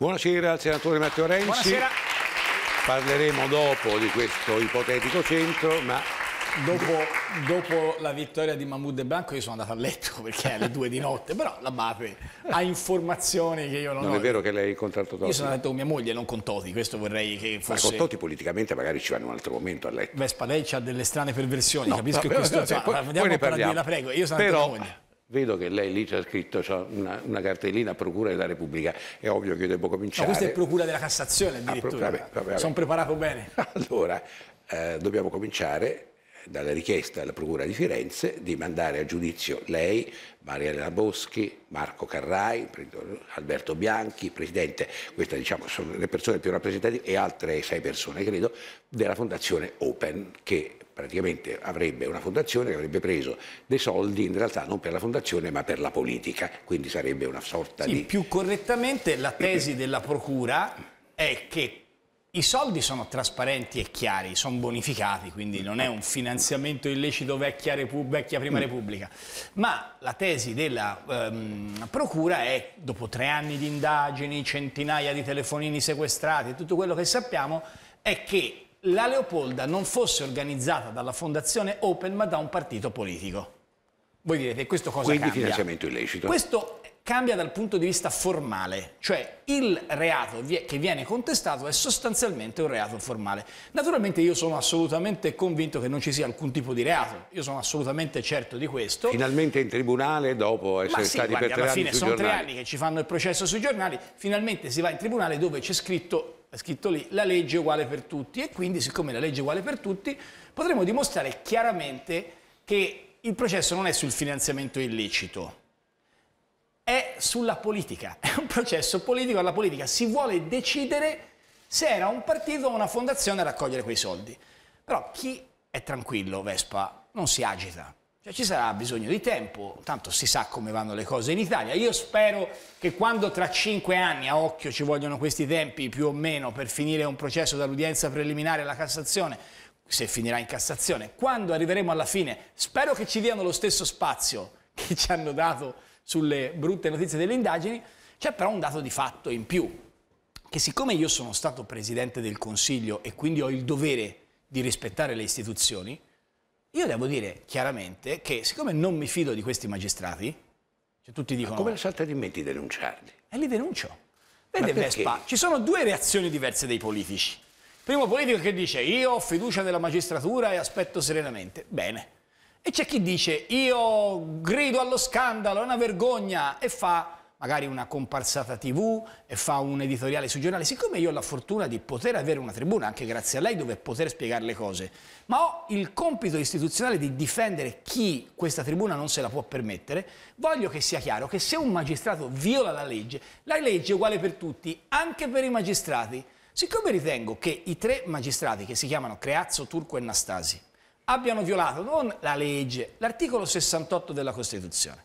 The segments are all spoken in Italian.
Buonasera al senatore Matteo Renzi. Buonasera. Parleremo dopo di questo ipotetico centro, ma Dopo, dopo, la vittoria di Mahmoud e Blanco io sono andato a letto perché è alle due di notte, però la MAPE ha informazioni che io non, non ho. Non è vero che lei ha incontrato Toti? Io sono andato con mia moglie, non con Toti, questo vorrei che fosse... Ma con Toti politicamente magari ci va in un altro momento a letto. Vespa, lei ha delle strane perversioni, no, capisco vabbè, questo... Vabbè, cioè, poi, poi ne parliamo. Dire, la prego, io sono però, con mia moglie. Vedo che lei lì c'è scritto una, una, cartellina Procura della Repubblica, è ovvio che io devo cominciare. Ma no, questa è Procura della Cassazione ah, addirittura, ah, vabbè, vabbè, sono preparato bene. Allora, eh, dobbiamo cominciare dalla richiesta alla Procura di Firenze di mandare a giudizio lei, Mariella Boschi, Marco Carrai, Alberto Bianchi, Presidente, queste diciamo, sono le persone più rappresentative e altre sei persone credo, della Fondazione Open che praticamente avrebbe una fondazione che avrebbe preso dei soldi in realtà non per la fondazione ma per la politica, quindi sarebbe una sorta sì, di... Più correttamente la tesi della Procura è che i soldi sono trasparenti e chiari, sono bonificati, quindi non è un finanziamento illecito vecchia, vecchia prima mm. repubblica. Ma la tesi della ehm, procura è, dopo tre anni di indagini, centinaia di telefonini sequestrati, tutto quello che sappiamo, è che la Leopolda non fosse organizzata dalla fondazione Open ma da un partito politico. Voi direte questo cosa Quindi cambia? finanziamento illecito. Questo cambia dal punto di vista formale, cioè il reato che viene contestato è sostanzialmente un reato formale. Naturalmente io sono assolutamente convinto che non ci sia alcun tipo di reato, io sono assolutamente certo di questo. Finalmente in tribunale dopo essere sì, stati guardi, per tre alla fine sono giornali. tre anni che ci fanno il processo sui giornali, finalmente si va in tribunale dove c'è scritto è scritto lì, la legge è uguale per tutti e quindi siccome la legge è uguale per tutti potremo dimostrare chiaramente che il processo non è sul finanziamento illecito, è sulla politica, è un processo politico, alla politica si vuole decidere se era un partito o una fondazione a raccogliere quei soldi. Però chi è tranquillo, Vespa, non si agita, cioè ci sarà bisogno di tempo, tanto si sa come vanno le cose in Italia. Io spero che quando tra cinque anni, a occhio, ci vogliono questi tempi più o meno per finire un processo dall'udienza preliminare alla Cassazione, se finirà in Cassazione, quando arriveremo alla fine, spero che ci diano lo stesso spazio che ci hanno dato sulle brutte notizie delle indagini, c'è però un dato di fatto in più, che siccome io sono stato Presidente del Consiglio e quindi ho il dovere di rispettare le istituzioni, io devo dire chiaramente che siccome non mi fido di questi magistrati, cioè tutti dicono... Ma come saltare in mente denunciarli? E li denuncio. Vede Vespa, ci sono due reazioni diverse dei politici. Primo politico che dice io ho fiducia nella magistratura e aspetto serenamente. Bene. E c'è chi dice io grido allo scandalo, è una vergogna e fa magari una comparsata tv e fa un editoriale sui giornali, siccome io ho la fortuna di poter avere una tribuna, anche grazie a lei, dove poter spiegare le cose, ma ho il compito istituzionale di difendere chi questa tribuna non se la può permettere, voglio che sia chiaro che se un magistrato viola la legge, la legge è uguale per tutti, anche per i magistrati. Siccome ritengo che i tre magistrati che si chiamano Creazzo, Turco e Nastasi abbiano violato non la legge, l'articolo 68 della Costituzione,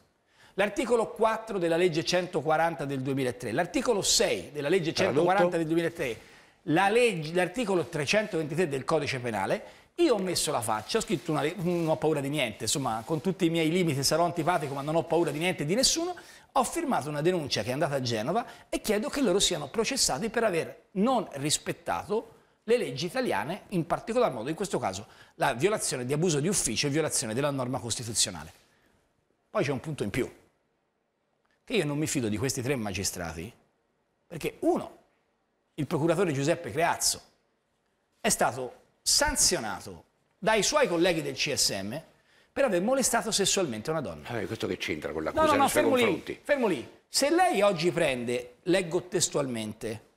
l'articolo 4 della legge 140 del 2003, l'articolo 6 della legge 140 del 2003, l'articolo la 323 del codice penale, io ho messo la faccia, ho scritto una, mm, non ho paura di niente, insomma con tutti i miei limiti sarò antipatico ma non ho paura di niente di nessuno, ho firmato una denuncia che è andata a Genova e chiedo che loro siano processati per aver non rispettato le leggi italiane, in particolar modo in questo caso la violazione di abuso di ufficio e violazione della norma costituzionale. Poi c'è un punto in più che io non mi fido di questi tre magistrati, perché uno, il procuratore Giuseppe Creazzo, è stato sanzionato dai suoi colleghi del CSM per aver molestato sessualmente una donna. Vabbè, questo che c'entra con l'accusa no, no, no, nei suoi fermo confronti? Lì, fermo lì. Se lei oggi prende, leggo testualmente,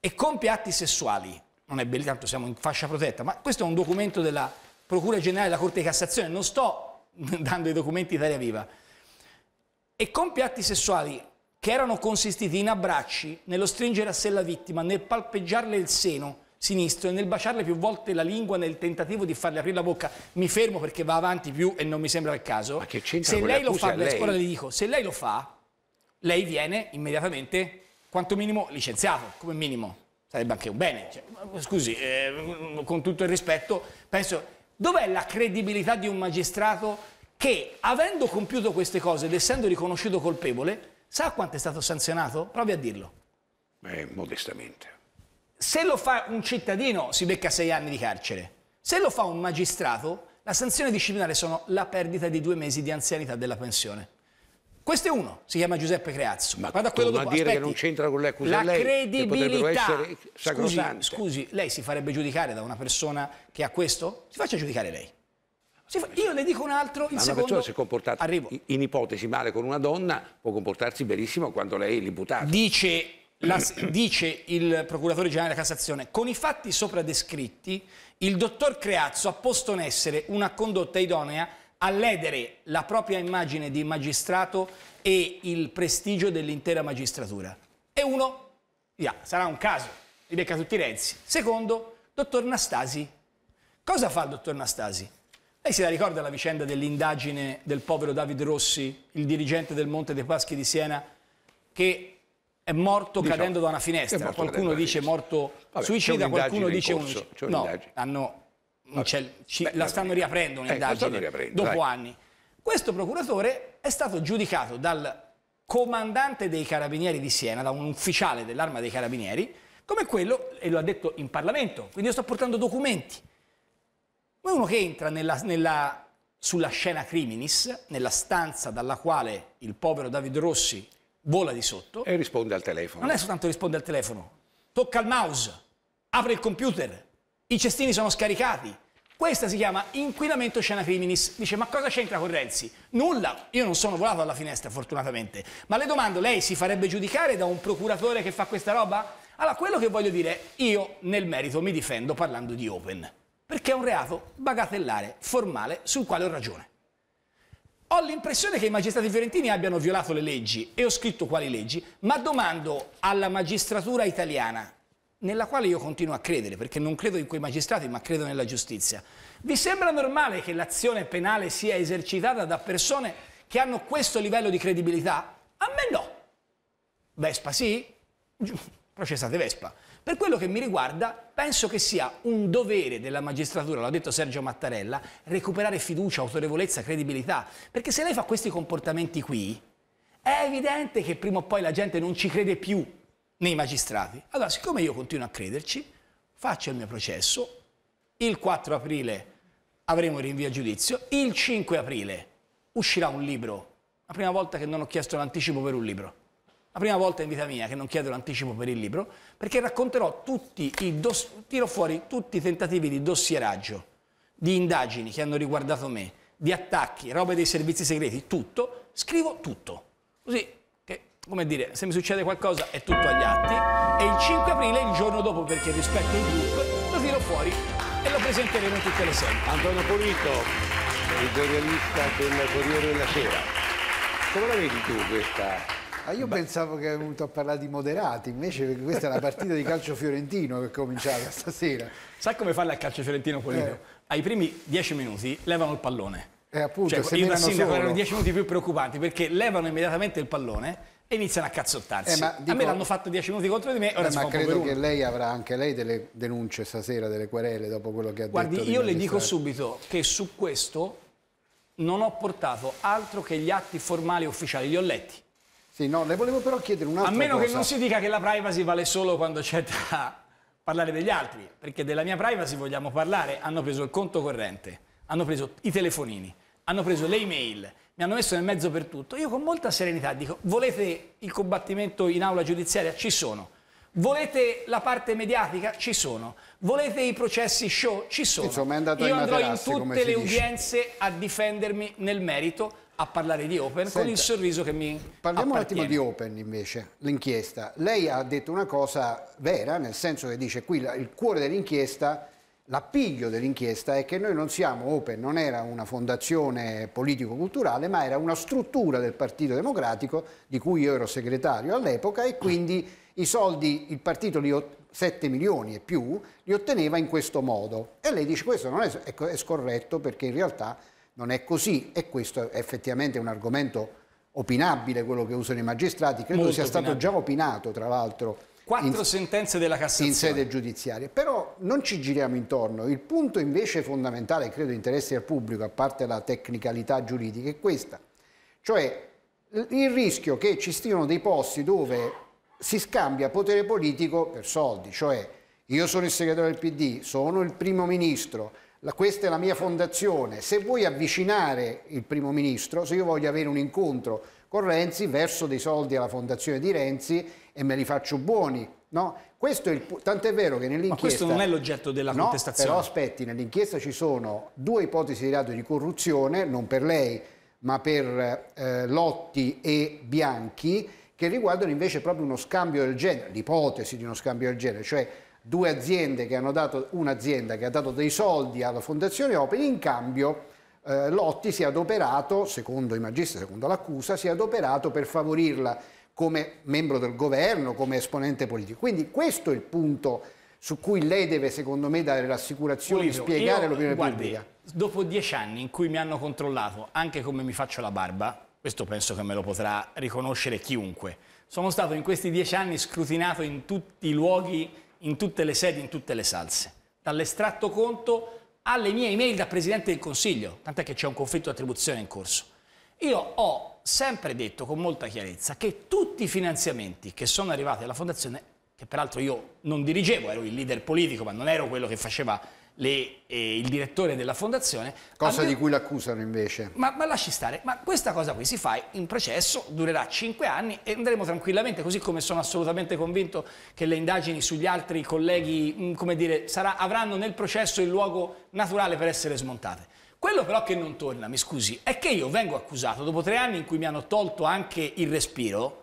e compie atti sessuali, non è bello, tanto siamo in fascia protetta, ma questo è un documento della Procura Generale della Corte di Cassazione, non sto dando i documenti Italia Viva, e compie atti sessuali che erano consistiti in abbracci, nello stringere a sé la vittima, nel palpeggiarle il seno sinistro e nel baciarle più volte la lingua nel tentativo di farle aprire la bocca. Mi fermo perché va avanti più e non mi sembra il caso. Ma che c'entra Se lei lo fa, lei? ora le dico, se lei lo fa, lei viene immediatamente, quanto minimo, licenziato, come minimo. Sarebbe anche un bene. Cioè, scusi, eh, con tutto il rispetto, penso... Dov'è la credibilità di un magistrato che avendo compiuto queste cose ed essendo riconosciuto colpevole, sa quanto è stato sanzionato? Provi a dirlo. Eh, modestamente. Se lo fa un cittadino si becca sei anni di carcere. Se lo fa un magistrato, la sanzione disciplinare sono la perdita di due mesi di anzianità della pensione. Questo è uno, si chiama Giuseppe Creazzo. Ma Guarda quello dopo, dire aspetti, che non c'entra con le accuse la lei, credibilità. Scusi, scusi, lei si farebbe giudicare da una persona che ha questo? Si faccia giudicare lei. Io ne dico un altro, il Ma secondo... una persona si è comportata Arrivo. in ipotesi male con una donna, può comportarsi benissimo quando lei è l'imputato. Dice, dice il procuratore generale della Cassazione, con i fatti sopra descritti, il dottor Creazzo ha posto in essere una condotta idonea a ledere la propria immagine di magistrato e il prestigio dell'intera magistratura. E uno, via, sarà un caso, li becca tutti Renzi. Secondo, dottor Nastasi. Cosa fa il dottor Nastasi? Lei se la ricorda la vicenda dell'indagine del povero David Rossi, il dirigente del Monte dei Paschi di Siena, che è morto diciamo, cadendo da una finestra? Qualcuno dice morto Vabbè, suicida, qualcuno dice corso, un... No, hanno, ci, Beh, la stanno riaprendo un'indagine eh, dopo dai. anni. Questo procuratore è stato giudicato dal comandante dei carabinieri di Siena, da un ufficiale dell'arma dei carabinieri, come quello, e lo ha detto in Parlamento, quindi io sto portando documenti, poi uno che entra nella, nella, sulla scena Criminis, nella stanza dalla quale il povero David Rossi vola di sotto... E risponde al telefono. Non è soltanto risponde al telefono, tocca il mouse, apre il computer, i cestini sono scaricati. Questa si chiama inquinamento scena criminis. Dice, ma cosa c'entra con Renzi? Nulla, io non sono volato alla finestra fortunatamente. Ma le domando, lei si farebbe giudicare da un procuratore che fa questa roba? Allora, quello che voglio dire, io nel merito mi difendo parlando di Open perché è un reato bagatellare, formale, sul quale ho ragione. Ho l'impressione che i magistrati fiorentini abbiano violato le leggi e ho scritto quali leggi, ma domando alla magistratura italiana, nella quale io continuo a credere, perché non credo in quei magistrati, ma credo nella giustizia. Vi sembra normale che l'azione penale sia esercitata da persone che hanno questo livello di credibilità? A me no. Vespa sì? Processate Vespa. Per quello che mi riguarda, penso che sia un dovere della magistratura, l'ha detto Sergio Mattarella, recuperare fiducia, autorevolezza, credibilità, perché se lei fa questi comportamenti qui, è evidente che prima o poi la gente non ci crede più nei magistrati. Allora, siccome io continuo a crederci, faccio il mio processo, il 4 aprile avremo il rinvio a giudizio, il 5 aprile uscirà un libro, la prima volta che non ho chiesto l'anticipo per un libro la prima volta in vita mia che non chiedo l'anticipo per il libro, perché racconterò tutti i dos- tiro fuori tutti i tentativi di dossieraggio, di indagini che hanno riguardato me, di attacchi, robe dei servizi segreti, tutto, scrivo tutto. Così che, come dire, se mi succede qualcosa è tutto agli atti e il 5 aprile, il giorno dopo perché rispetto il gruppo, lo tiro fuori e lo presenteremo in tutte le sedi. Antonio Polito, editorialista del Corriere della Sera. Come la vedi tu questa ma ah, io Beh. pensavo che avevi venuto a parlare di moderati, invece questa è la partita di calcio fiorentino che è cominciata stasera. Sai come farla a calcio fiorentino Polito? Eh. Ai primi dieci minuti levano il pallone. E eh, appunto, cioè, se io da sindaco erano dieci minuti più preoccupanti perché levano immediatamente il pallone e iniziano a cazzottarsi. Eh, ma, dico, a me l'hanno fatto dieci minuti contro di me, eh, ora eh, Ma credo che lei avrà anche lei delle denunce stasera, delle querele dopo quello che ha Guardi, detto. Guardi, io le dico subito che su questo non ho portato altro che gli atti formali ufficiali, li ho letti. Sì, no, le volevo però chiedere un'altra cosa. A meno cosa. che non si dica che la privacy vale solo quando c'è da parlare degli altri, perché della mia privacy vogliamo parlare, hanno preso il conto corrente, hanno preso i telefonini, hanno preso le email, mi hanno messo nel mezzo per tutto. Io con molta serenità dico, volete il combattimento in aula giudiziaria? Ci sono. Volete la parte mediatica? Ci sono. Volete i processi show? Ci sono. Insomma, Io andrò in tutte le udienze a difendermi nel merito a parlare di Open Senta, con il sorriso che mi Parliamo appartiene. un attimo di Open invece, l'inchiesta. Lei ha detto una cosa vera, nel senso che dice qui il cuore dell'inchiesta L'appiglio dell'inchiesta è che noi non siamo Open, non era una fondazione politico-culturale, ma era una struttura del Partito Democratico, di cui io ero segretario all'epoca, e quindi i soldi, il partito li 7 milioni e più, li otteneva in questo modo. E lei dice questo non è, ecco, è scorretto perché in realtà non è così e questo è effettivamente un argomento opinabile quello che usano i magistrati, credo Molto sia opinabile. stato già opinato tra l'altro. Quattro in, sentenze della Cassazione. In sede giudiziaria, però non ci giriamo intorno, il punto invece fondamentale, credo interessi al pubblico, a parte la tecnicalità giuridica, è questa, cioè il rischio che ci stiano dei posti dove si scambia potere politico per soldi, cioè io sono il segretario del PD, sono il primo ministro, la, questa è la mia fondazione, se vuoi avvicinare il primo ministro, se io voglio avere un incontro con Renzi, verso dei soldi alla fondazione di Renzi e me li faccio buoni. No? Questo è il tant'è vero che nell'inchiesta... Ma questo non è l'oggetto della no, contestazione. però aspetti, nell'inchiesta ci sono due ipotesi di reato di corruzione, non per lei, ma per eh, Lotti e Bianchi, che riguardano invece proprio uno scambio del genere, l'ipotesi di uno scambio del genere, cioè due aziende che hanno dato, un'azienda che ha dato dei soldi alla Fondazione Open, in cambio eh, Lotti si è adoperato, secondo i magistrati, secondo l'accusa, si è adoperato per favorirla come membro del governo, come esponente politico. Quindi questo è il punto su cui lei deve, secondo me, dare l'assicurazione e spiegare l'opinione pubblica. Dopo dieci anni in cui mi hanno controllato anche come mi faccio la barba, questo penso che me lo potrà riconoscere chiunque, sono stato in questi dieci anni scrutinato in tutti i luoghi in tutte le sedi, in tutte le salse, dall'estratto conto alle mie email da Presidente del Consiglio, tant'è che c'è un conflitto di attribuzione in corso. Io ho sempre detto con molta chiarezza che tutti i finanziamenti che sono arrivati alla Fondazione, che peraltro io non dirigevo, ero il leader politico, ma non ero quello che faceva le, eh, il direttore della fondazione. Cosa abbiamo... di cui l'accusano invece. Ma, ma, lasci stare, ma questa cosa qui si fa in processo, durerà cinque anni e andremo tranquillamente, così come sono assolutamente convinto che le indagini sugli altri colleghi, mh, mm, dire, sarà, avranno nel processo il luogo naturale per essere smontate. Quello però che non torna, mi scusi, è che io vengo accusato dopo tre anni in cui mi hanno tolto anche il respiro,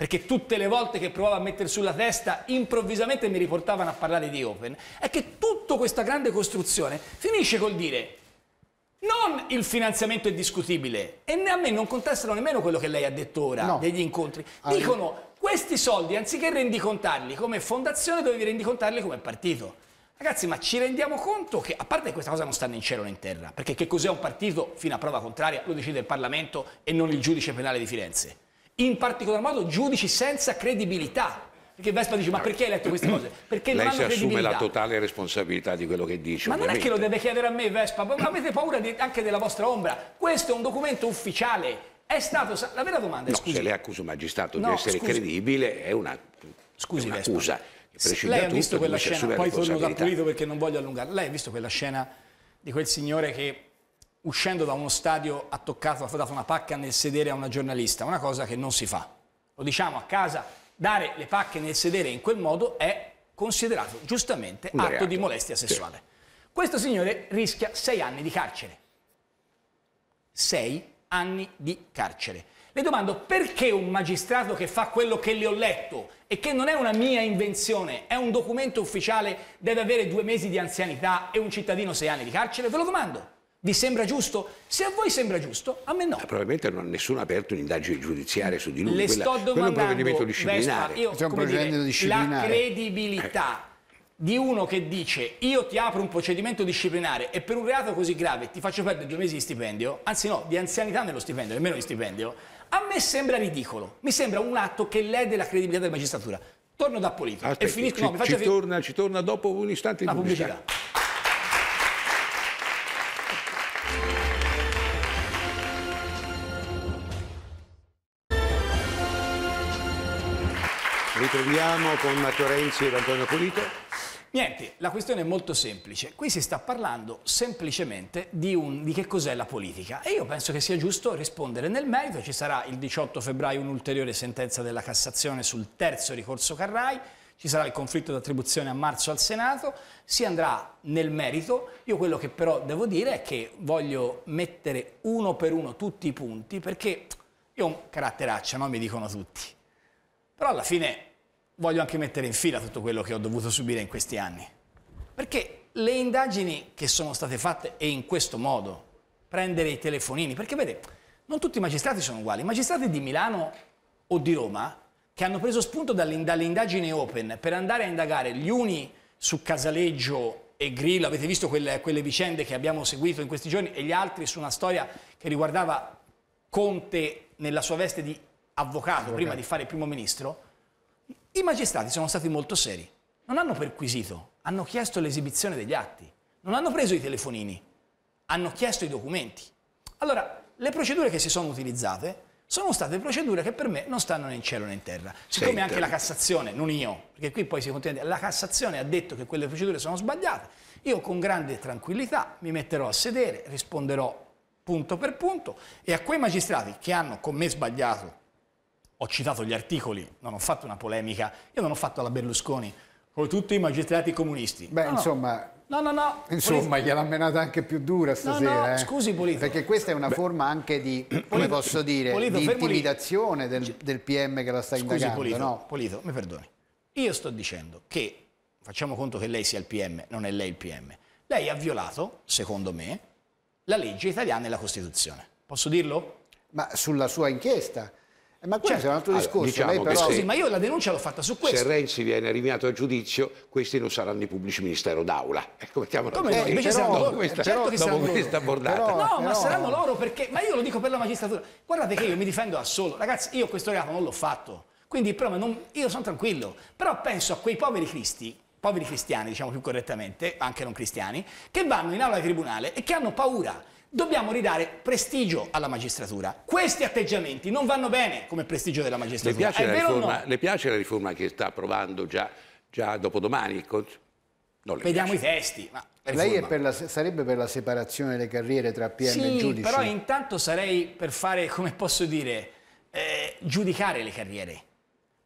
perché tutte le volte che provavo a mettere sulla testa improvvisamente mi riportavano a parlare di Open, è che tutta questa grande costruzione finisce col dire non il finanziamento è discutibile e a me non contestano nemmeno quello che lei ha detto ora no. degli incontri. Dicono questi soldi anziché rendicontarli come fondazione dovevi rendicontarli come partito. Ragazzi, ma ci rendiamo conto che, a parte che questa cosa non sta né in cielo né in terra, perché che cos'è un partito, fino a prova contraria, lo decide il Parlamento e non il giudice penale di Firenze in particolar modo giudici senza credibilità. Perché Vespa dice, ma certo. perché hai letto queste cose? Perché Lei non hanno si assume la totale responsabilità di quello che dice. Ma ovviamente. non è che lo deve chiedere a me Vespa, ma avete paura di, anche della vostra ombra. Questo è un documento ufficiale. È stato... La vera domanda è... No, scusi, se lei accusa un magistrato no, di essere scusi. credibile è una... Scusi, è un'accusa. Lei ha visto quella scena, poi torno da pulito perché non voglio allungare. Lei ha visto quella scena di quel signore che uscendo da uno stadio ha toccato, ha dato una pacca nel sedere a una giornalista, una cosa che non si fa. Lo diciamo a casa, dare le pacche nel sedere in quel modo è considerato giustamente un atto reato. di molestia sessuale. Sì. Questo signore rischia sei anni di carcere. Sei anni di carcere. Le domando perché un magistrato che fa quello che le ho letto e che non è una mia invenzione, è un documento ufficiale, deve avere due mesi di anzianità e un cittadino sei anni di carcere? Ve lo domando. Vi sembra giusto? Se a voi sembra giusto, a me no. Eh, probabilmente non ha nessuno aperto un'indagine giudiziaria su di lui. Le quella, sto domandando, è un provvedimento disciplinare. Vespa, io, dire, disciplinare. La credibilità eh. di uno che dice io ti apro un procedimento disciplinare e per un reato così grave ti faccio perdere due mesi di stipendio, anzi no, di anzianità nello stipendio, nemmeno di stipendio, a me sembra ridicolo. Mi sembra un atto che lede la credibilità della magistratura. Torno da Polito Aspetta, e finisco... Ci, no, ci, torna, ci torna dopo un istante di pubblicità. pubblicità. ritroviamo con Matteo Renzi ed Antonio Pulito. Niente, la questione è molto semplice. Qui si sta parlando semplicemente di, un, di che cos'è la politica e io penso che sia giusto rispondere nel merito. Ci sarà il 18 febbraio un'ulteriore sentenza della Cassazione sul terzo ricorso Carrai, ci sarà il conflitto d'attribuzione a marzo al Senato, si andrà nel merito. Io quello che però devo dire è che voglio mettere uno per uno tutti i punti perché io ho un caratteraccio, no? mi dicono tutti. Però alla fine voglio anche mettere in fila tutto quello che ho dovuto subire in questi anni. Perché le indagini che sono state fatte e in questo modo, prendere i telefonini, perché vede, non tutti i magistrati sono uguali, i magistrati di Milano o di Roma, che hanno preso spunto dall'indagine open per andare a indagare gli uni su Casaleggio e Grillo, avete visto quelle, quelle vicende che abbiamo seguito in questi giorni, e gli altri su una storia che riguardava Conte nella sua veste di avvocato, avvocato. prima di fare primo ministro, i magistrati sono stati molto seri, non hanno perquisito, hanno chiesto l'esibizione degli atti, non hanno preso i telefonini, hanno chiesto i documenti. Allora, le procedure che si sono utilizzate sono state procedure che per me non stanno né in cielo né in terra. Siccome Senta. anche la Cassazione, non io, perché qui poi si contende, la Cassazione ha detto che quelle procedure sono sbagliate, io con grande tranquillità mi metterò a sedere, risponderò punto per punto e a quei magistrati che hanno con me sbagliato ho citato gli articoli, non ho fatto una polemica, io non ho fatto la Berlusconi, con tutti i magistrati comunisti. Beh, no, insomma... No, no, no. Insomma, Polito. gliel'ha menata anche più dura stasera. No, no, eh. Scusi, Polito. Perché questa è una Beh. forma anche di, Polito, come posso dire, Polito, di intimidazione del, del, PM che la sta scusi, indagando. Polito, no? Polito, mi perdoni. Io sto dicendo che, facciamo conto che lei sia il PM, non è lei il PM. Lei ha violato, secondo me, la legge italiana e la Costituzione. Posso dirlo? Ma sulla sua inchiesta eh, ma questo certo. è un altro certo. discorso. Allora, diciamo però... Scusi, ma io la denuncia l'ho fatta su questo. Se Renzi viene rinviato a giudizio, questi non saranno i pubblici ministero d'Aula. Ecco, mettiamola Come no? Invece eh, però, saranno loro. Questa, certo che saranno questa bordata. Però, no, però... ma saranno loro perché... Ma io lo dico per la magistratura. Guardate che io mi difendo da solo. Ragazzi, io questo reato non l'ho fatto. Quindi però, non... io sono tranquillo. Però penso a quei poveri cristi poveri cristiani, diciamo più correttamente, anche non cristiani, che vanno in aula di tribunale e che hanno paura Dobbiamo ridare prestigio alla magistratura. Questi atteggiamenti non vanno bene come prestigio della magistratura. Le piace, la riforma, no? le piace la riforma, che sta approvando già, già dopodomani? Vediamo piace. i testi. Ma lei per la, sarebbe per la separazione delle carriere tra PM sì, e giudice? però intanto sarei per fare, come posso dire, eh, giudicare le carriere.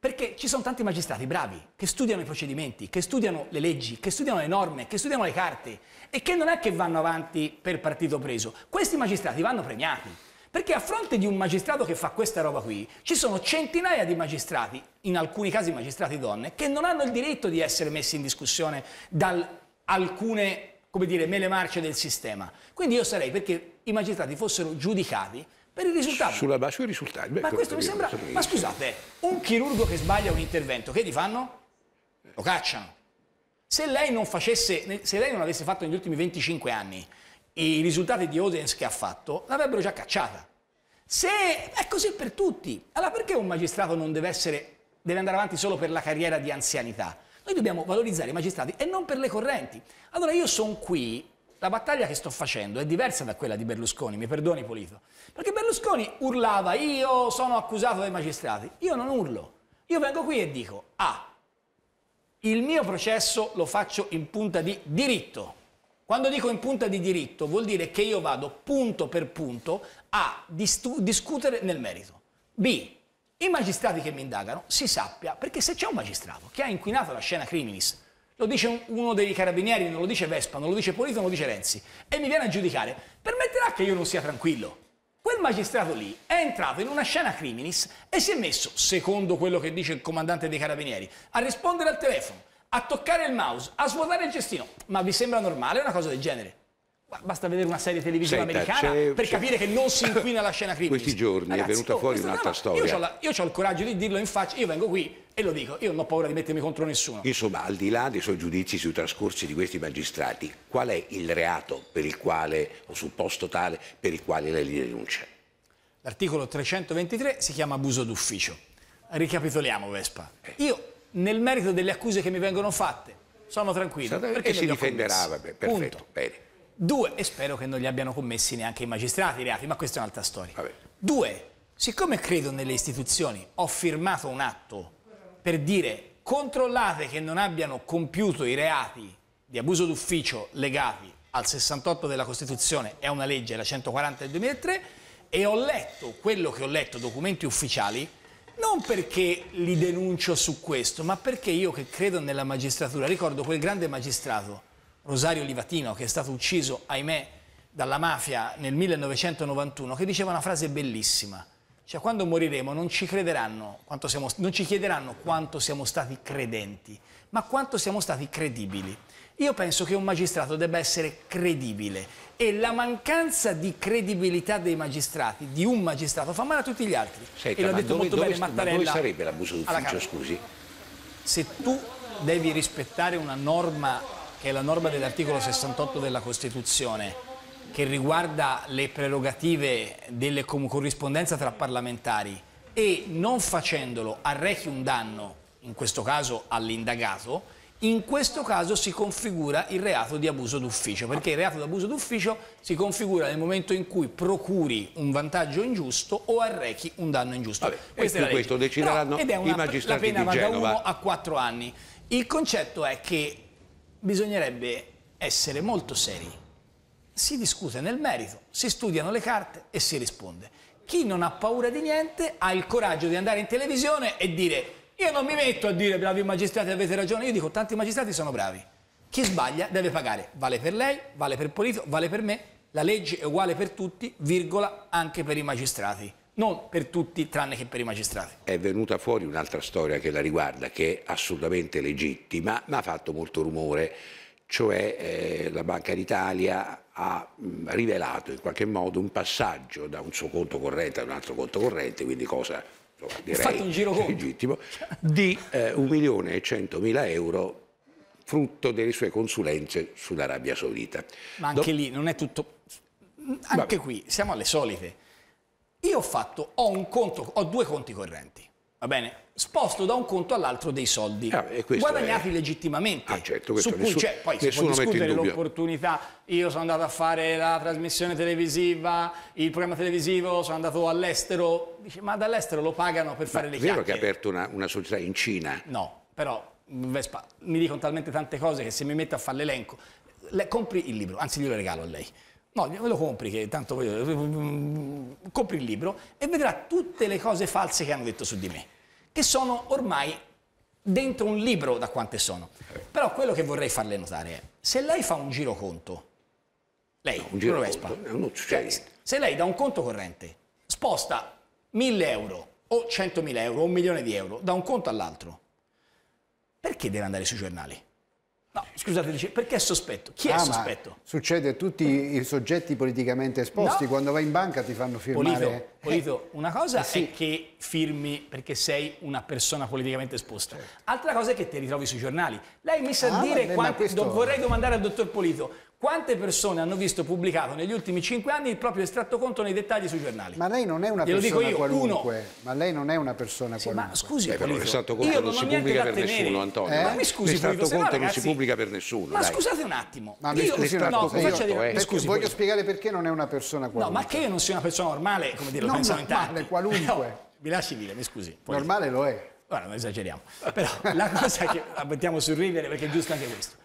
Perché ci sono tanti magistrati bravi che studiano i procedimenti, che studiano le leggi, che studiano le norme, che studiano le carte e che non è che vanno avanti per partito preso. Questi magistrati vanno premiati. Perché a fronte di un magistrato che fa questa roba qui, ci sono centinaia di magistrati, in alcuni casi magistrati donne, che non hanno il diritto di essere messi in discussione da alcune, come dire, mele marce del sistema. Quindi io sarei perché i magistrati fossero giudicati per i risultati. Sulla base dei risultati. Beh, ma questo mi sembra... Ma scusate, un chirurgo che sbaglia un intervento, che gli fanno? Lo cacciano. Se lei non, facesse, se lei non avesse fatto negli ultimi 25 anni i risultati di Odens che ha fatto, l'avrebbero già cacciata. Se è così per tutti, allora perché un magistrato non deve, essere, deve andare avanti solo per la carriera di anzianità? Noi dobbiamo valorizzare i magistrati e non per le correnti. Allora io sono qui la battaglia che sto facendo è diversa da quella di Berlusconi, mi perdoni Polito, perché Berlusconi urlava io sono accusato dai magistrati, io non urlo, io vengo qui e dico ah, il mio processo lo faccio in punta di diritto. Quando dico in punta di diritto vuol dire che io vado punto per punto a discutere nel merito. B. I magistrati che mi indagano si sappia, perché se c'è un magistrato che ha inquinato la scena criminis lo dice uno dei carabinieri, non lo dice Vespa, non lo dice Polito, non lo dice Renzi. E mi viene a giudicare. Permetterà che io non sia tranquillo. Quel magistrato lì è entrato in una scena criminis e si è messo, secondo quello che dice il comandante dei carabinieri, a rispondere al telefono, a toccare il mouse, a svuotare il cestino. Ma vi sembra normale una cosa del genere? Basta vedere una serie televisiva Senta, americana per capire che non si inquina la scena critica. Questi giorni Ragazzi, è venuta oh, fuori un'altra storia. Io ho il coraggio di dirlo in faccia, io vengo qui e lo dico, io non ho paura di mettermi contro nessuno. Insomma, al di là dei suoi giudizi sui trascorsi di questi magistrati, qual è il reato per il quale, o supposto tale, per il quale lei li denuncia? L'articolo 323 si chiama abuso d'ufficio. Ricapitoliamo, Vespa. Eh. Io, nel merito delle accuse che mi vengono fatte, sono tranquillo. Sì, e si difenderà, vabbè, perfetto. Punto. Bene. Due, e spero che non li abbiano commessi neanche i magistrati i reati, ma questa è un'altra storia. Vabbè. Due, siccome credo nelle istituzioni, ho firmato un atto per dire controllate che non abbiano compiuto i reati di abuso d'ufficio legati al 68 della Costituzione è una legge, la 140 del 2003, e ho letto quello che ho letto, documenti ufficiali, non perché li denuncio su questo, ma perché io che credo nella magistratura, ricordo quel grande magistrato Rosario Livatino, che è stato ucciso, ahimè, dalla mafia nel 1991, che diceva una frase bellissima. Cioè, quando moriremo non ci, siamo, non ci chiederanno quanto siamo stati credenti, ma quanto siamo stati credibili. Io penso che un magistrato debba essere credibile e la mancanza di credibilità dei magistrati, di un magistrato, fa male a tutti gli altri. Senta, e l'ha detto dove, molto dove, bene Mattarella. Ma dove sarebbe l'abuso d'ufficio, scusi? Se tu devi rispettare una norma che è la norma dell'articolo 68 della Costituzione che riguarda le prerogative delle corrispondenza tra parlamentari e non facendolo arrechi un danno, in questo caso all'indagato, in questo caso si configura il reato di abuso d'ufficio, perché il reato di abuso d'ufficio si configura nel momento in cui procuri un vantaggio ingiusto o arrechi un danno ingiusto. Vabbè, Questa questo decideranno Però, ed è una, i magistrati la pena di va da 1 a 4 anni. Il concetto è che bisognerebbe essere molto seri. Si discute nel merito, si studiano le carte e si risponde. Chi non ha paura di niente ha il coraggio di andare in televisione e dire io non mi metto a dire bravi magistrati avete ragione, io dico tanti magistrati sono bravi. Chi sbaglia deve pagare, vale per lei, vale per Polito, vale per me, la legge è uguale per tutti, virgola anche per i magistrati non per tutti tranne che per i magistrati. È venuta fuori un'altra storia che la riguarda, che è assolutamente legittima, ma ha fatto molto rumore, cioè eh, la Banca d'Italia ha mh, rivelato in qualche modo un passaggio da un suo conto corrente a un altro conto corrente, quindi cosa insomma, direi fatto un giro legittimo, di eh, 1.100.000 euro frutto delle sue consulenze sull'Arabia Saudita. Ma anche Do lì non è tutto... Anche Vabbè. qui siamo alle solite io ho fatto, ho un conto, ho due conti correnti, va bene? Sposto da un conto all'altro dei soldi, ah, guadagnati è... legittimamente. Ah, certo, su cui nessuno, c'è, poi si può discutere l'opportunità. Io sono andato a fare la trasmissione televisiva, il programma televisivo, sono andato all'estero. Dice, ma dall'estero lo pagano per ma fare le chiacchiere. È vero che ha aperto una, una società in Cina? No, però Vespa, mi dicono talmente tante cose che se mi metto a fare l'elenco, le, compri il libro, anzi glielo regalo a lei. No, me lo compri, che tanto eh, mm, mm, compri il libro e vedrà tutte le cose false che hanno detto su di me, che sono ormai dentro un libro da quante sono. Però quello che vorrei farle notare è, se lei fa un giro conto, lei, no, un giro Vespa, eh, cioè, se lei da un conto corrente sposta 1000 euro o 100.000 euro o un milione di euro da un conto all'altro, perché deve andare sui giornali? No, scusate, dice, perché è sospetto? Chi ah, è sospetto? Succede a tutti i soggetti politicamente esposti, no. quando vai in banca ti fanno firmare... Polito, eh, Polito una cosa eh sì. è che firmi perché sei una persona politicamente esposta, certo. altra cosa è che ti ritrovi sui giornali. Lei mi sa ah, dire, vabbè, quanti, questo... vorrei domandare al dottor Polito, quante persone hanno visto pubblicato negli ultimi cinque anni il proprio estratto conto nei dettagli sui giornali? Ma lei non è una Glielo persona io, qualunque. Uno. Ma lei non è una persona sì, qualunque. Ma scusi, Beh, Polito, l'estratto conto non, si pubblica per nessuno, Antonio. Ma mi scusi, l'estratto conto non si pubblica per nessuno. Ma scusate un attimo. Ma io mi scusi, no, conto, eh. mi scusi, voglio spiegare perché non è una persona qualunque. No, ma che io non sia una persona normale, come dire, lo non pensano in tanti. qualunque. Mi lasci dire, mi scusi. Normale lo è. Ora non esageriamo. Però la cosa che la mettiamo sul ridere perché è giusto anche questo.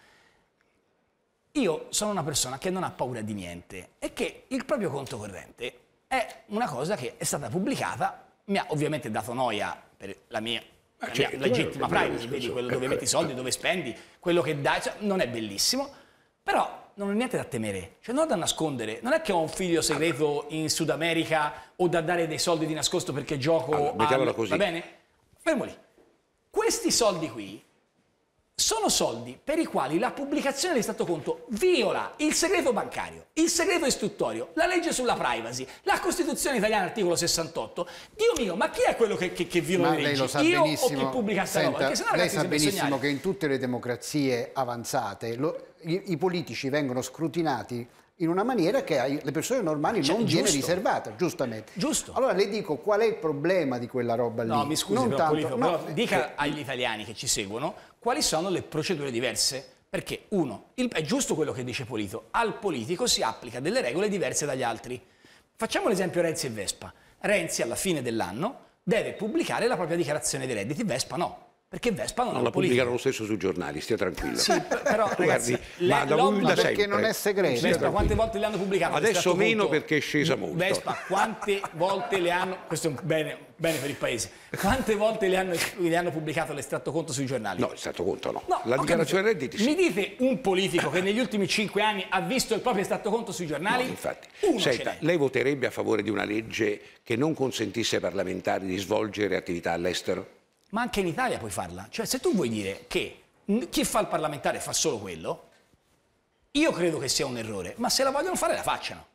Io sono una persona che non ha paura di niente e che il proprio conto corrente è una cosa che è stata pubblicata, mi ha ovviamente dato noia per la mia, eh, la mia certo, legittima certo, privacy, vedi quello dove metti i eh, soldi, dove spendi, quello che dai, cioè, non è bellissimo, però non ho niente da temere, cioè non ho da nascondere, non è che ho un figlio segreto in Sud America o da dare dei soldi di nascosto perché gioco allora, a... così. va bene? Fermo lì. Questi soldi qui sono soldi per i quali la pubblicazione di stato conto viola il segreto bancario, il segreto istruttorio, la legge sulla privacy, la Costituzione italiana, articolo 68. Dio mio, ma chi è quello che, che, che viola ma le leggi? Lo sa Io o chi pubblica sta senta, roba? Perché sennò, lei sa benissimo che in tutte le democrazie avanzate lo, i, i politici vengono scrutinati in una maniera che alle persone normali cioè, non giusto. viene riservata, giustamente. Giusto. Allora le dico qual è il problema di quella roba lì. No, mi scusi, non però, tanto, Polito, no, però eh, dica che... agli italiani che ci seguono quali sono le procedure diverse. Perché uno, il, è giusto quello che dice Polito, al politico si applica delle regole diverse dagli altri. Facciamo l'esempio Renzi e Vespa. Renzi alla fine dell'anno deve pubblicare la propria dichiarazione dei redditi, Vespa no. Perché Vespa non, non la politica. pubblicano lo stesso sui giornali, stia tranquillo. Sì, però ragazzi, Guardi, ma da perché non è segreto. Vespa certo. quante volte le hanno pubblicate? Adesso meno punto, perché è scesa molto. Vespa quante volte le hanno questo è un bene, bene per il paese. Quante volte le hanno, le hanno pubblicato l'estratto conto sui giornali? No, l'estratto conto no. no la dichiarazione capito. redditi sì. Mi dite un politico che negli ultimi cinque anni ha visto il proprio estratto conto sui giornali? No, infatti. Uno Senta, lei voterebbe a favore di una legge che non consentisse ai parlamentari di svolgere attività all'estero? ma anche in Italia puoi farla. Cioè se tu vuoi dire che chi fa il parlamentare fa solo quello, io credo che sia un errore, ma se la vogliono fare la facciano.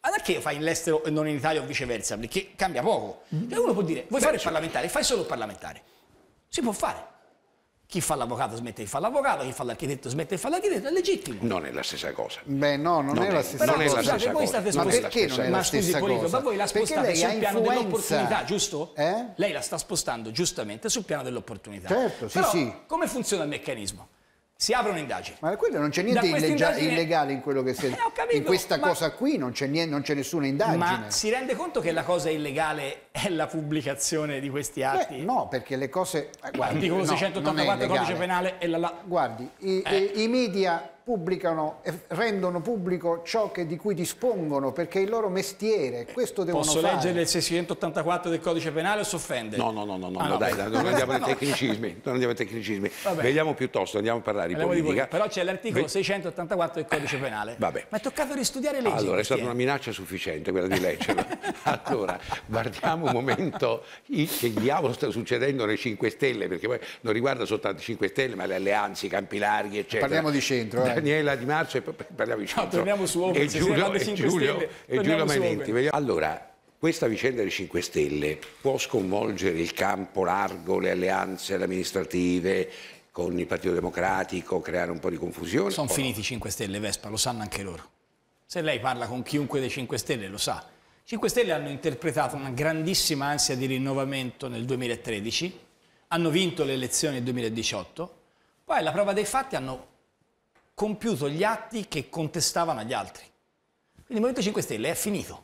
Ma non è perché fai all'estero e non in Italia o viceversa? Perché cambia poco. Mm. Cioè uno può dire, vuoi Beh, fare il certo. parlamentare, fai solo il parlamentare. Si può fare. Chi fa l'avvocato smette di fare l'avvocato, chi fa l'architetto smette di fare l'architetto, è legittimo. Non è la stessa cosa. Beh, no, non, non è, è, la stessa non cosa. Però, scusate, voi state ma perché non è la stessa cosa? Politico, ma voi la spostate sul piano dell'opportunità, giusto? Eh? Lei la sta spostando giustamente sul piano dell'opportunità. Certo, sì, Però, sì. come funziona il meccanismo? si apre un'indagine. Ma quello non c'è niente indagine... illegale in quello che si... Eh, capito, in questa ma... cosa qui non c'è, niente, non c'è nessuna indagine. Ma si rende conto che la cosa illegale è la pubblicazione di questi atti? Beh, no, perché le cose... Eh, guardi, L'articolo no, 684 del codice penale è la... la... Guardi, i, eh. i media pubblicano e rendono pubblico ciò che, di cui dispongono, perché è il loro mestiere, questo devono Posso fare. leggere il 684 del codice penale o si offende? No, no, no, no, no, ah, no, dai, dai, non andiamo ai tecnicismi, non andiamo ai tecnicismi. Vabbè. Vediamo piuttosto, andiamo a parlare di politica. Di però c'è l'articolo 684 del codice penale. Vabbè. Ma è toccato ristudiare leggi. Allora, è stata una minaccia sufficiente quella di leggerla. allora, guardiamo un momento che diavolo sta succedendo nei 5 Stelle, perché poi non riguarda soltanto i 5 Stelle, ma le alleanze, i campi larghi, eccetera. Parliamo di centro, eh. Daniela Di Marcia e parliamo di Centro. No, torniamo su Open, e Giulio, e Giulio, e Giulio Mainenti. Allora, questa vicenda dei 5 Stelle può sconvolgere il campo largo, le alleanze amministrative, con il Partito Democratico, creare un po' di confusione? Sono finiti i 5 Stelle, Vespa, lo sanno anche loro. Se lei parla con chiunque dei 5 Stelle lo sa. 5 Stelle hanno interpretato una grandissima ansia di rinnovamento nel 2013, hanno vinto le elezioni nel 2018, poi alla prova dei fatti hanno compiuto gli atti che contestavano agli altri. Quindi il Movimento 5 Stelle è finito.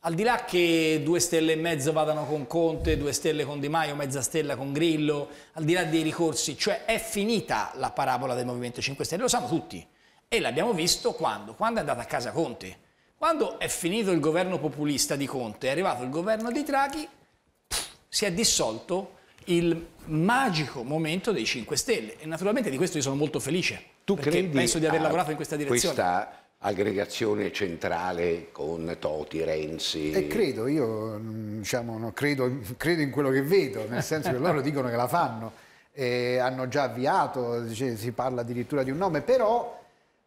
Al di là che due stelle e mezzo vadano con Conte, due stelle con Di Maio, mezza stella con Grillo, al di là dei ricorsi, cioè è finita la parabola del Movimento 5 Stelle, lo sanno tutti. E l'abbiamo visto quando? Quando è andata a casa Conte. Quando è finito il governo populista di Conte, è arrivato il governo di Draghi, si è dissolto il magico momento dei 5 Stelle. E naturalmente di questo io sono molto felice tu Perché credi penso di aver lavorato in questa direzione. Questa aggregazione centrale con Toti, Renzi. E credo, io mm, diciamo, credo, credo in quello che vedo, nel senso che loro dicono che la fanno, eh, hanno già avviato, cioè, si parla addirittura di un nome, però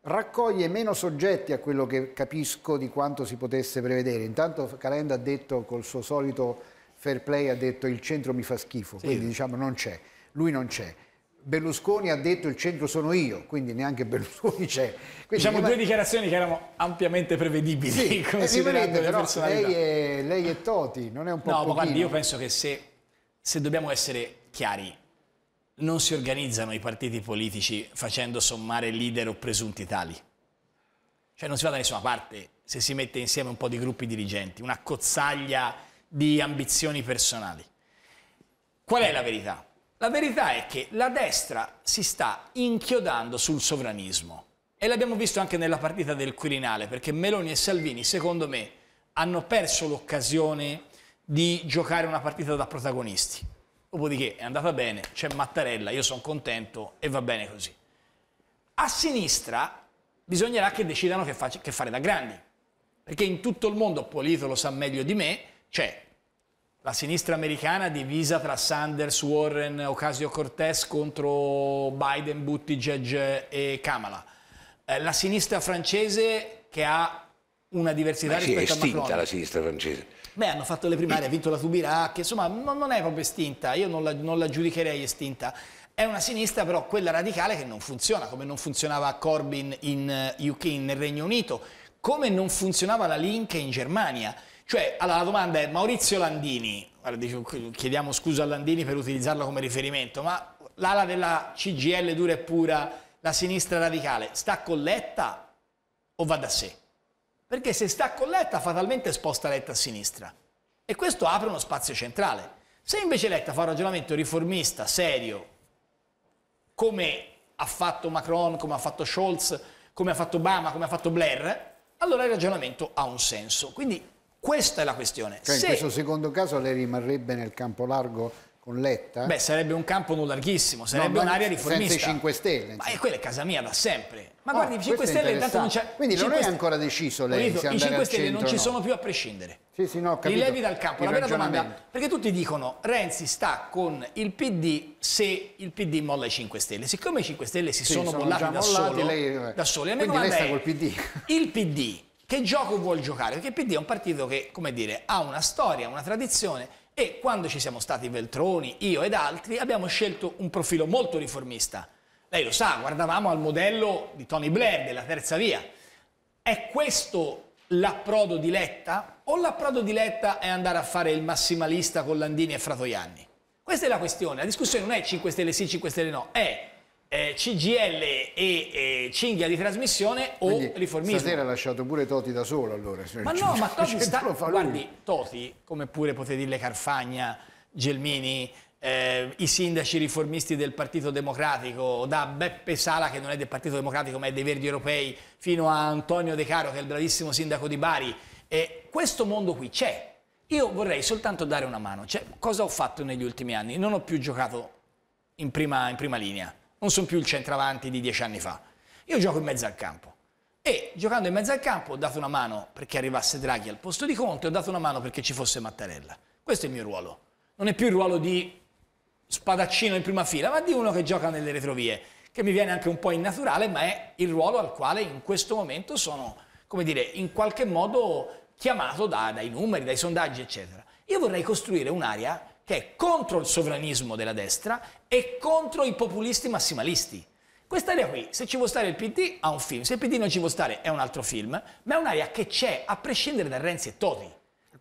raccoglie meno soggetti a quello che capisco di quanto si potesse prevedere. Intanto Calenda ha detto col suo solito fair play, ha detto il centro mi fa schifo, sì. quindi diciamo non c'è, lui non c'è. Berlusconi ha detto il centro sono io, quindi neanche Berlusconi c'è. Quindi diciamo due dichiarazioni che erano ampiamente prevedibili. Sì, considerando vedete, però, lei è, lei è Toti, non è un po' No, pochino. ma guardi, io penso che se, se dobbiamo essere chiari, non si organizzano i partiti politici facendo sommare leader o presunti tali. Cioè non si va da nessuna parte se si mette insieme un po' di gruppi dirigenti, una cozzaglia di ambizioni personali. Qual è la verità? La verità è che la destra si sta inchiodando sul sovranismo e l'abbiamo visto anche nella partita del Quirinale perché Meloni e Salvini, secondo me, hanno perso l'occasione di giocare una partita da protagonisti. Dopodiché è andata bene, c'è Mattarella, io sono contento e va bene così. A sinistra bisognerà che decidano che, che fare da grandi, perché in tutto il mondo, Polito lo sa meglio di me, c'è la sinistra americana divisa tra Sanders, Warren, Ocasio-Cortez contro Biden, Buttigieg e Kamala. Eh, la sinistra francese che ha una diversità Ma rispetto sì, a Macron. è estinta la sinistra francese. Beh, hanno fatto le primarie, ha vinto la Tubirà, che insomma non è proprio estinta, io non la, non la giudicherei estinta. È una sinistra però quella radicale che non funziona, come non funzionava Corbyn in eh, UK, nel Regno Unito, come non funzionava la Linke in Germania. Cioè, allora la domanda è, Maurizio Landini, chiediamo scusa a Landini per utilizzarlo come riferimento, ma l'ala della CGL dura e pura, la sinistra radicale, sta con Letta o va da sé? Perché se sta con Letta, fatalmente sposta Letta a sinistra. E questo apre uno spazio centrale. Se invece Letta fa un ragionamento riformista, serio, come ha fatto Macron, come ha fatto Scholz, come ha fatto Obama, come ha fatto Blair, allora il ragionamento ha un senso. Quindi questa è la questione. Cioè, Se... in questo secondo caso lei rimarrebbe nel campo largo con Letta? Beh, sarebbe un campo non larghissimo, sarebbe no, un'area riformista. Senza 5 Stelle. Insomma. Ma quella è casa mia da sempre. Ma oh, guardi, i 5 Stelle intanto non c'è... Quindi non è ancora deciso lei detto, I 5 Stelle non ci no. sono più a prescindere. Sì, sì, no, Li levi dal campo. la vera domanda... Perché tutti dicono Renzi sta con il PD se il PD molla i 5 Stelle. Siccome i 5 Stelle si sì, sono, sono mollati, da, soli, solo, lei... da soli... Quindi lei sta col PD. Il PD che gioco vuol giocare? Perché PD è un partito che, come dire, ha una storia, una tradizione e quando ci siamo stati Veltroni, io ed altri, abbiamo scelto un profilo molto riformista. Lei lo sa, guardavamo al modello di Tony Blair della terza via. È questo l'approdo di Letta o l'approdo di Letta è andare a fare il massimalista con Landini e Fratoianni? Questa è la questione, la discussione non è 5 Stelle sì, 5 Stelle no, è eh, CGL e eh, cinghia di trasmissione o Quindi, riformismo. Stasera ha lasciato pure Toti da solo allora. Cioè, ma no, ma cioè, Toti sta... Guardi, Toti, come pure potete dirle Carfagna, Gelmini, eh, i sindaci riformisti del Partito Democratico, da Beppe Sala che non è del Partito Democratico ma è dei Verdi Europei, fino a Antonio De Caro che è il bravissimo sindaco di Bari. questo mondo qui c'è. Io vorrei soltanto dare una mano. Cioè, cosa ho fatto negli ultimi anni? Non ho più giocato in prima, in prima linea non sono più il centravanti di dieci anni fa. Io gioco in mezzo al campo. E giocando in mezzo al campo ho dato una mano perché arrivasse Draghi al posto di Conte, ho dato una mano perché ci fosse Mattarella. Questo è il mio ruolo. Non è più il ruolo di spadaccino in prima fila, ma di uno che gioca nelle retrovie, che mi viene anche un po' innaturale, ma è il ruolo al quale in questo momento sono, come dire, in qualche modo chiamato da, dai numeri, dai sondaggi, eccetera. Io vorrei costruire un'area che è contro il sovranismo della destra e contro i populisti massimalisti. Quest'area qui, se ci vuole stare il PD, ha un film, se il PD non ci vuole stare, è un altro film, ma è un'area che c'è a prescindere da Renzi e Toti.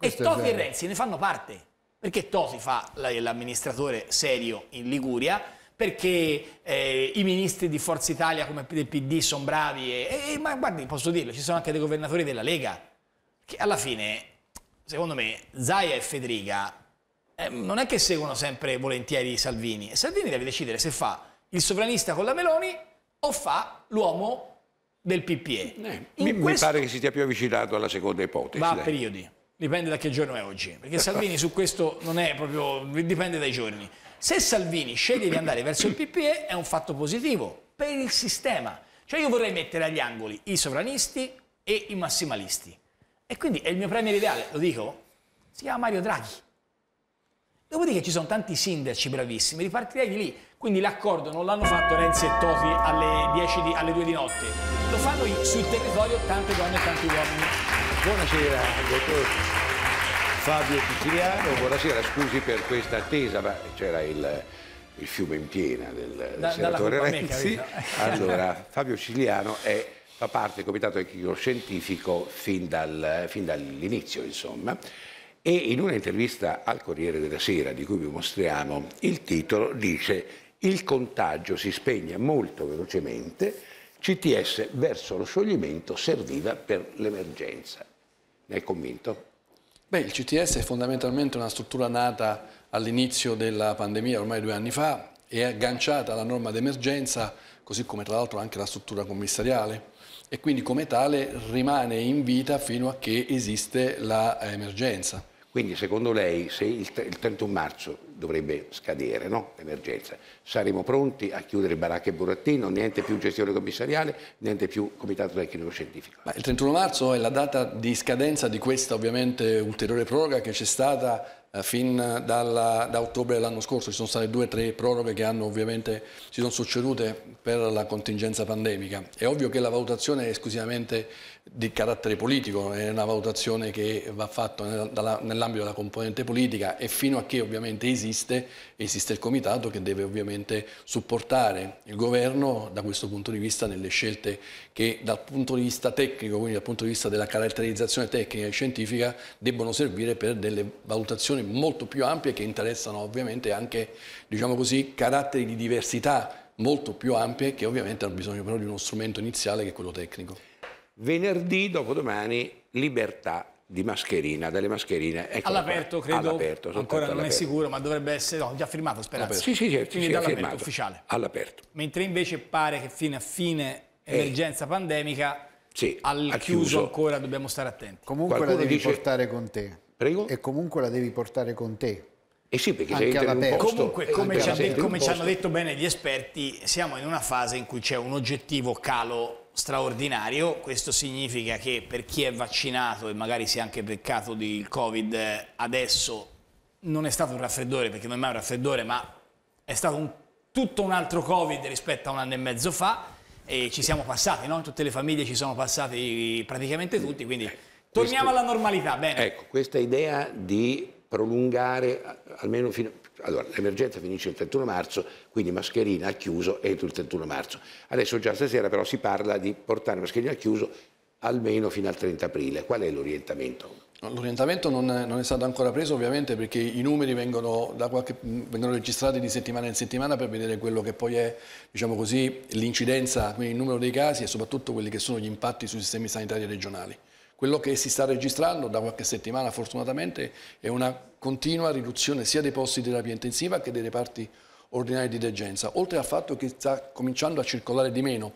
E Toti e Renzi ne fanno parte, perché Toti fa l'amministratore serio in Liguria, perché eh, i ministri di Forza Italia come del PD sono bravi, e, e, ma guardi, posso dirlo, ci sono anche dei governatori della Lega, che alla fine, secondo me, Zaia e Federica eh, non è che seguono sempre volentieri Salvini. E Salvini deve decidere se fa il sovranista con la Meloni o fa l'uomo del PPE. Eh, mi, questo... mi, pare che si sia più avvicinato alla seconda ipotesi. Va a periodi, dipende da che giorno è oggi, perché Salvini su questo non è proprio, dipende dai giorni. Se Salvini sceglie di andare verso il PPE è un fatto positivo per il sistema. Cioè io vorrei mettere agli angoli i sovranisti e i massimalisti. E quindi è il mio premier ideale, lo dico? Si chiama Mario Draghi. Dopodiché ci sono tanti sindaci bravissimi, ripartirei di lì. Quindi l'accordo non l'hanno fatto Renzi e Toti alle, di, alle 2 di notte, lo fanno sul territorio tante donne e tanti uomini. Buonasera, dottor Fabio Siciliano, buonasera, scusi per questa attesa, ma c'era il, il, fiume in piena del, da, senatore Renzi. Me, allora, Fabio Siciliano è, fa parte del comitato tecnico scientifico fin, dal, fin dall'inizio, insomma e in un'intervista al Corriere della Sera, di cui vi mostriamo il titolo, dice il contagio si spegne molto velocemente, CTS verso lo scioglimento serviva per l'emergenza. Ne è convinto? Beh, il CTS è fondamentalmente una struttura nata all'inizio della pandemia, ormai due anni fa, e agganciata alla norma d'emergenza, così come tra l'altro anche la struttura commissariale e quindi come tale rimane in vita fino a che esiste l'emergenza. Quindi secondo lei se il, il 31 marzo dovrebbe scadere no? l'emergenza, saremo pronti a chiudere baracca e burattino, niente più gestione commissariale, niente più comitato tecnico-scientifico? il 31 marzo è la data di scadenza di questa ovviamente ulteriore proroga che c'è stata eh, fin dalla, da ottobre dell'anno scorso ci sono state due o tre proroghe che hanno ovviamente si sono succedute per la contingenza pandemica. È ovvio che la valutazione è esclusivamente di carattere politico, è una valutazione che va fatta nell'ambito della componente politica e fino a che ovviamente esiste, esiste il comitato che deve ovviamente supportare il governo da questo punto di vista nelle scelte che dal punto di vista tecnico, quindi dal punto di vista della caratterizzazione tecnica e scientifica debbono servire per delle valutazioni molto più ampie che interessano ovviamente anche diciamo così, caratteri di diversità molto più ampie che ovviamente hanno bisogno però di uno strumento iniziale che è quello tecnico venerdì dopodomani libertà di mascherina, delle mascherine. Eccola all'aperto, qua. credo. All'aperto, ancora non all'aperto. è sicuro, ma dovrebbe essere no, già firmato, Speranza. Sì, sì, certo, Quindi sì, dall'aperto, ufficiale. All'aperto. Mentre invece pare che fino a fine eh. emergenza pandemica, sì, al chiuso, chiuso, ancora dobbiamo stare attenti. Comunque Qualcuno la devi dice... portare con te. Prego? E comunque la devi portare con te. E eh sì, perché anche se alla posto, Comunque, come, ci, ha, come ci hanno detto bene gli esperti, siamo in una fase in cui c'è un oggettivo calo straordinario, questo significa che per chi è vaccinato e magari si è anche beccato del Covid eh, adesso non è stato un raffreddore, perché non è mai un raffreddore, ma è stato un, tutto un altro Covid rispetto a un anno e mezzo fa e ci siamo passati, no? tutte le famiglie ci sono passati praticamente tutti, quindi eh, torniamo alla normalità. Bene. Ecco, questa idea di prolungare almeno fino... Allora, l'emergenza finisce il 31 marzo, quindi mascherina a chiuso entro il 31 marzo. Adesso già stasera però si parla di portare mascherina a chiuso almeno fino al 30 aprile. Qual è l'orientamento? L'orientamento non, non, è stato ancora preso ovviamente perché i numeri vengono, qualche, vengono, registrati di settimana in settimana per vedere quello che poi è diciamo l'incidenza, quindi il numero dei casi e soprattutto quelli che sono gli impatti sui sistemi sanitari regionali. Quello che si sta registrando da qualche settimana fortunatamente è una continua riduzione sia dei posti di terapia intensiva che dei reparti ordinari di degenza, oltre al fatto che sta cominciando a circolare di meno.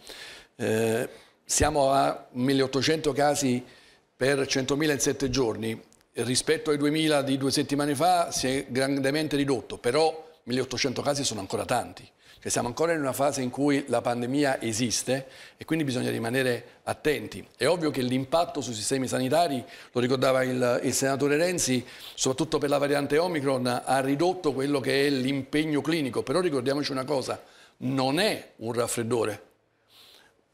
Eh, siamo a 1800 casi per 100.000 in 7 giorni, rispetto ai 2000 di due settimane fa si è grandemente ridotto, però 1800 casi sono ancora tanti. Cioè siamo ancora in una fase in cui la pandemia esiste e quindi bisogna rimanere attenti. È ovvio che l'impatto sui sistemi sanitari, lo ricordava il, il senatore Renzi, soprattutto per la variante Omicron, ha ridotto quello che è l'impegno clinico. Però ricordiamoci una cosa, non è un raffreddore,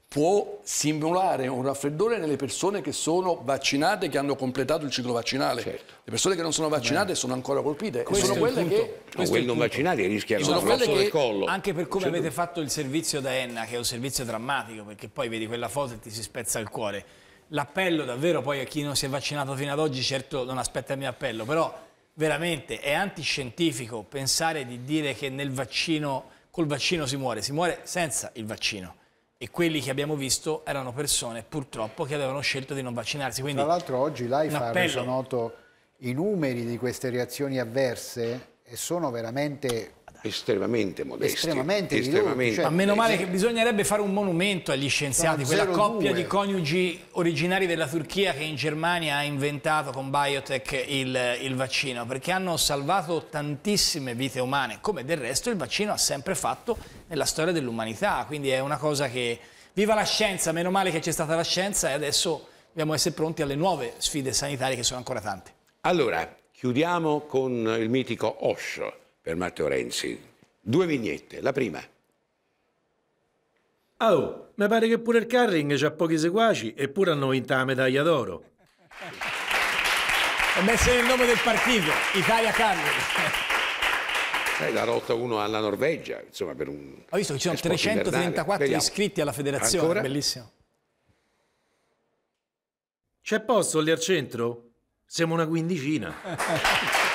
può simulare un raffreddore nelle persone che sono vaccinate, che hanno completato il ciclo vaccinale. Certo. Le persone che non sono vaccinate Beh. sono ancora colpite. Questo sono quelle che... No, quelli non vaccinati rischiano sono quelle che, del collo. Anche per come certo. avete fatto il servizio da Enna, che è un servizio drammatico, perché poi vedi quella foto e ti si spezza il cuore. L'appello davvero poi a chi non si è vaccinato fino ad oggi, certo non aspetta il mio appello, però veramente è antiscientifico pensare di dire che nel vaccino, col vaccino si muore, si muore senza il vaccino e quelli che abbiamo visto erano persone purtroppo che avevano scelto di non vaccinarsi. Quindi, Tra l'altro oggi l'AIFA ha reso noto i numeri di queste reazioni avverse e sono veramente Estremamente modesti. Estremamente, estremamente cioè, Ma meno male che bisognerebbe fare un monumento agli scienziati, quella coppia di coniugi originari della Turchia che in Germania ha inventato con Biotech il, il vaccino, perché hanno salvato tantissime vite umane, come del resto il vaccino ha sempre fatto nella storia dell'umanità, quindi è una cosa che... Viva la scienza, meno male che c'è stata la scienza e adesso dobbiamo essere pronti alle nuove sfide sanitarie che sono ancora tante. Allora, chiudiamo con il mitico Osho per Matteo Renzi. Due vignette. La prima. Oh, mi pare che pure il Carring ha pochi seguaci eppure hanno vinto la medaglia d'oro. Ho messo il nome del partito, Italia Carring. Sai, eh, la rotta 1 alla Norvegia, insomma, per un... Ho visto che ci sono 334 iscritti alla federazione, Ancora? bellissimo. C'è posto lì al centro? Siamo una quindicina.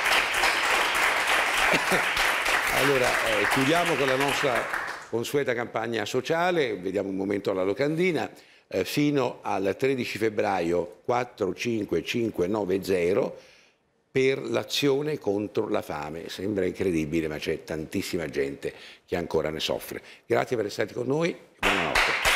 allora, eh, chiudiamo con la nostra consueta campagna sociale, vediamo un momento alla locandina, eh, fino al 13 febbraio 45590 per l'azione contro la fame. Sembra incredibile, ma c'è tantissima gente che ancora ne soffre. Grazie per essere stati con noi e buonanotte.